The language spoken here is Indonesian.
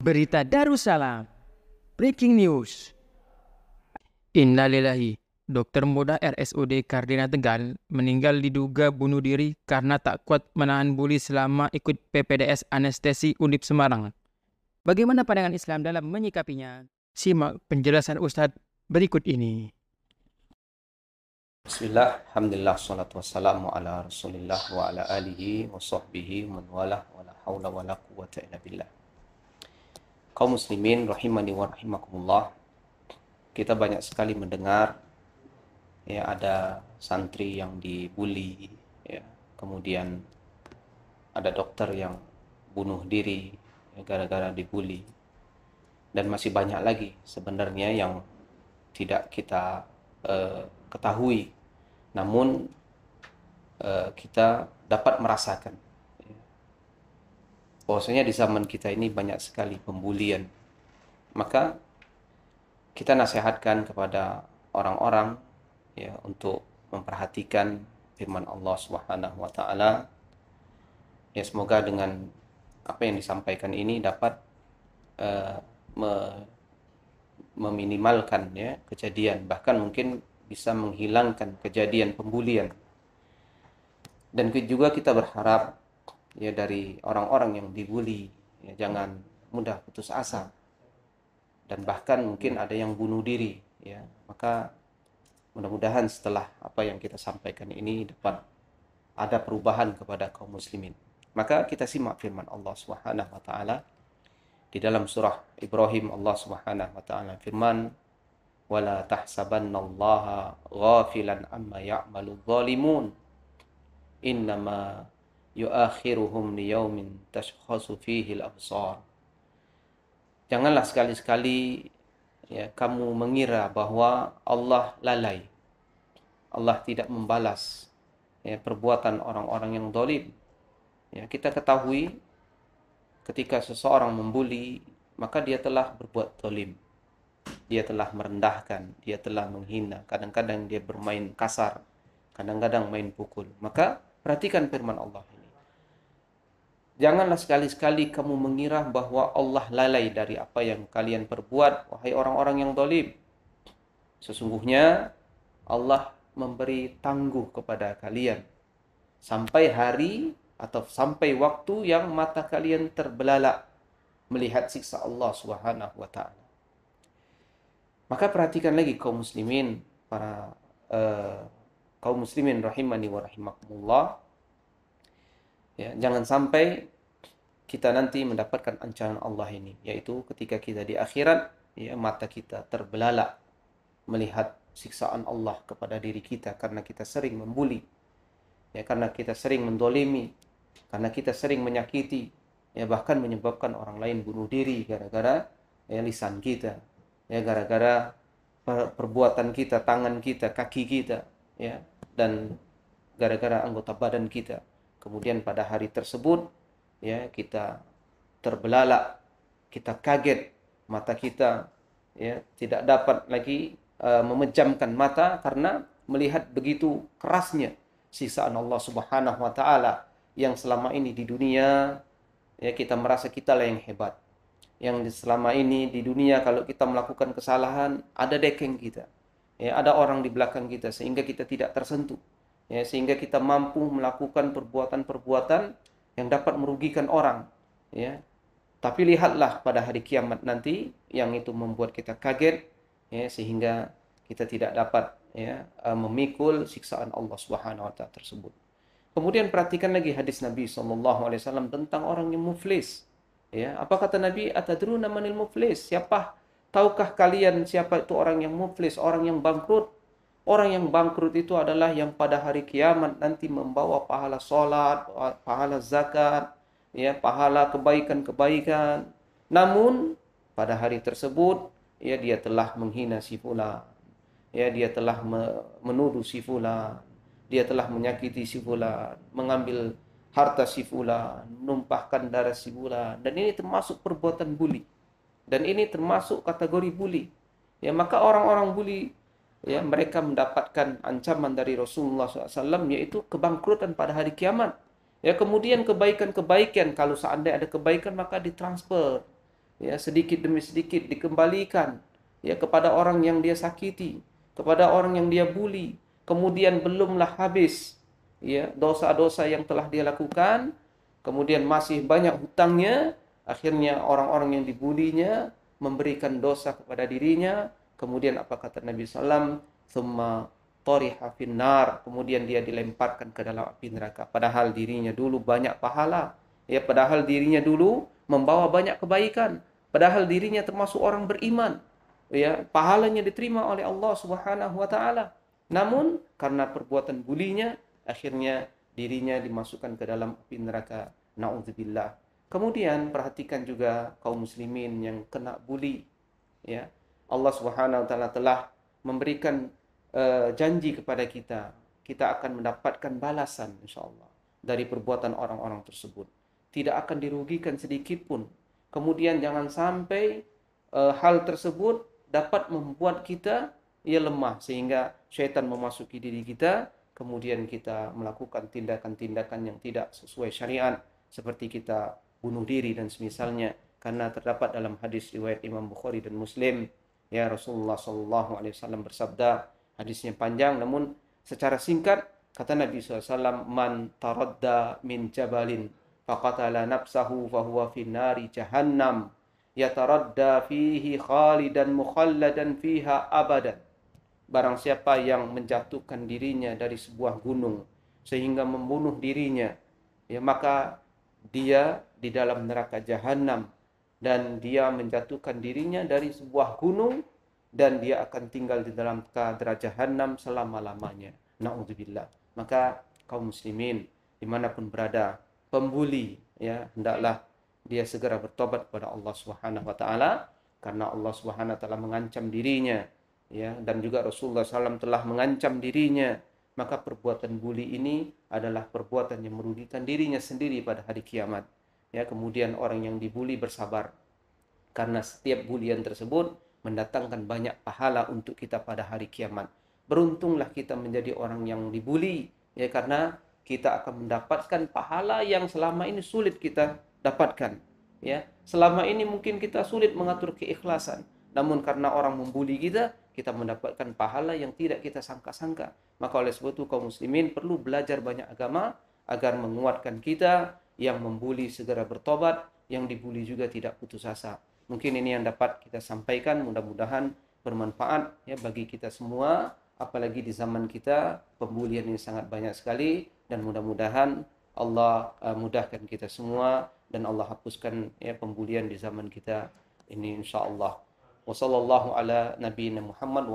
Berita Darussalam. Breaking news. Innalillahi. Dokter muda RSUD Kardina Tegal meninggal diduga bunuh diri karena tak kuat menahan buli selama ikut PPDS anestesi Unip Semarang. Bagaimana pandangan Islam dalam menyikapinya? Simak penjelasan Ustadz berikut ini. Bismillah, Alhamdulillah, salatu wassalamu ala rasulillah wa ala alihi wa sahbihi man wala wa la hawla wa la quwata illa billah kaum muslimin rahimani wa rahimakumullah kita banyak sekali mendengar ya ada santri yang dibully ya kemudian ada dokter yang bunuh diri ya, gara-gara ya, dibully dan masih banyak lagi sebenarnya yang tidak kita eh, ketahui namun eh, kita dapat merasakan bahwasanya di zaman kita ini banyak sekali pembulian. Maka kita nasihatkan kepada orang-orang ya untuk memperhatikan firman Allah Subhanahu wa taala. Ya semoga dengan apa yang disampaikan ini dapat uh, me meminimalkan ya kejadian bahkan mungkin bisa menghilangkan kejadian pembulian. Dan juga kita berharap ya dari orang-orang yang dibully ya jangan mudah putus asa dan bahkan mungkin ada yang bunuh diri ya maka mudah-mudahan setelah apa yang kita sampaikan ini dapat ada perubahan kepada kaum muslimin maka kita simak firman Allah Subhanahu wa taala di dalam surah Ibrahim Allah Subhanahu wa taala firman wala tahsabannallaha ghafilan amma ya'malu zalimun innama yu'akhiruhum liyaumin tashkhasu janganlah sekali-sekali ya kamu mengira bahwa Allah lalai Allah tidak membalas ya, perbuatan orang-orang yang dolim ya kita ketahui ketika seseorang membuli maka dia telah berbuat dolim dia telah merendahkan dia telah menghina kadang-kadang dia bermain kasar kadang-kadang main pukul maka perhatikan firman Allah Janganlah sekali-sekali kamu mengira bahwa Allah lalai dari apa yang kalian perbuat, wahai orang-orang yang dolim. Sesungguhnya Allah memberi tangguh kepada kalian sampai hari atau sampai waktu yang mata kalian terbelalak melihat siksa Allah Swt. Maka perhatikan lagi kaum muslimin, para uh, kaum muslimin rahimani wa rahimakumullah Ya, jangan sampai kita nanti mendapatkan ancaman Allah ini, yaitu ketika kita di akhirat, ya mata kita terbelalak melihat siksaan Allah kepada diri kita karena kita sering membuli, ya karena kita sering mendolimi, karena kita sering menyakiti, ya bahkan menyebabkan orang lain bunuh diri gara-gara ya lisan kita, ya gara-gara perbuatan kita, tangan kita, kaki kita, ya dan gara-gara anggota badan kita Kemudian pada hari tersebut ya kita terbelalak, kita kaget, mata kita ya tidak dapat lagi uh, memejamkan mata karena melihat begitu kerasnya sisaan Allah Subhanahu wa taala yang selama ini di dunia ya kita merasa kita lah yang hebat. Yang selama ini di dunia kalau kita melakukan kesalahan ada dekeng kita. Ya, ada orang di belakang kita sehingga kita tidak tersentuh ya sehingga kita mampu melakukan perbuatan-perbuatan yang dapat merugikan orang ya tapi lihatlah pada hari kiamat nanti yang itu membuat kita kaget ya sehingga kita tidak dapat ya eh, memikul siksaan Allah Subhanahu wa taala tersebut. Kemudian perhatikan lagi hadis Nabi saw tentang orang yang muflis. Ya, apa kata Nabi? Atadruna manil muflis? Siapa tahukah kalian siapa itu orang yang muflis, orang yang bangkrut? Orang yang bangkrut itu adalah yang pada hari kiamat nanti membawa pahala sholat, pahala zakat, ya, pahala kebaikan-kebaikan. Namun pada hari tersebut ya dia telah menghina si fulan. Ya dia telah menuduh si fulan. Dia telah menyakiti si fulan, mengambil harta si fulan, menumpahkan darah si fulan. Dan ini termasuk perbuatan bully. Dan ini termasuk kategori bully. Ya maka orang-orang bully ya mereka mendapatkan ancaman dari Rasulullah SAW yaitu kebangkrutan pada hari kiamat. Ya kemudian kebaikan-kebaikan kalau seandainya ada kebaikan maka ditransfer ya sedikit demi sedikit dikembalikan ya kepada orang yang dia sakiti, kepada orang yang dia bully. Kemudian belumlah habis ya dosa-dosa yang telah dia lakukan, kemudian masih banyak hutangnya, akhirnya orang-orang yang dibulinya memberikan dosa kepada dirinya, kemudian apa kata Nabi SAW thumma toriha finnar kemudian dia dilemparkan ke dalam api neraka padahal dirinya dulu banyak pahala ya padahal dirinya dulu membawa banyak kebaikan padahal dirinya termasuk orang beriman ya pahalanya diterima oleh Allah Subhanahu wa taala namun karena perbuatan bulinya akhirnya dirinya dimasukkan ke dalam api neraka naudzubillah kemudian perhatikan juga kaum muslimin yang kena buli ya Allah Subhanahu wa taala telah memberikan uh, janji kepada kita, kita akan mendapatkan balasan insyaallah dari perbuatan orang-orang tersebut. Tidak akan dirugikan sedikit pun. Kemudian jangan sampai uh, hal tersebut dapat membuat kita ia lemah sehingga syaitan memasuki diri kita kemudian kita melakukan tindakan-tindakan yang tidak sesuai syariat seperti kita bunuh diri dan semisalnya karena terdapat dalam hadis riwayat Imam Bukhari dan Muslim Ya Rasulullah Shallallahu Alaihi Wasallam bersabda hadisnya panjang namun secara singkat kata Nabi SAW man taradda min jabalin faqatala nafsahu fahuwa nari jahannam yataradda fihi khalidan mukhalladan fiha abadan barang siapa yang menjatuhkan dirinya dari sebuah gunung sehingga membunuh dirinya ya maka dia di dalam neraka jahanam dan dia menjatuhkan dirinya dari sebuah gunung dan dia akan tinggal di dalam kadra Jahannam selama-lamanya. Nauzubillah. Maka kaum muslimin dimanapun berada, pembuli ya hendaklah dia segera bertobat kepada Allah Subhanahu wa taala karena Allah Subhanahu wa taala mengancam dirinya ya dan juga Rasulullah SAW telah mengancam dirinya maka perbuatan bully ini adalah perbuatan yang merugikan dirinya sendiri pada hari kiamat ya kemudian orang yang dibuli bersabar karena setiap bulian tersebut mendatangkan banyak pahala untuk kita pada hari kiamat beruntunglah kita menjadi orang yang dibuli ya karena kita akan mendapatkan pahala yang selama ini sulit kita dapatkan ya selama ini mungkin kita sulit mengatur keikhlasan namun karena orang membuli kita kita mendapatkan pahala yang tidak kita sangka-sangka maka oleh sebab itu kaum muslimin perlu belajar banyak agama agar menguatkan kita yang membuli segera bertobat, yang dibuli juga tidak putus asa. Mungkin ini yang dapat kita sampaikan, mudah-mudahan bermanfaat ya bagi kita semua, apalagi di zaman kita pembulian ini sangat banyak sekali dan mudah-mudahan Allah uh, mudahkan kita semua dan Allah hapuskan ya pembulian di zaman kita ini insyaallah. Wassallallahu ala nabiyina Muhammad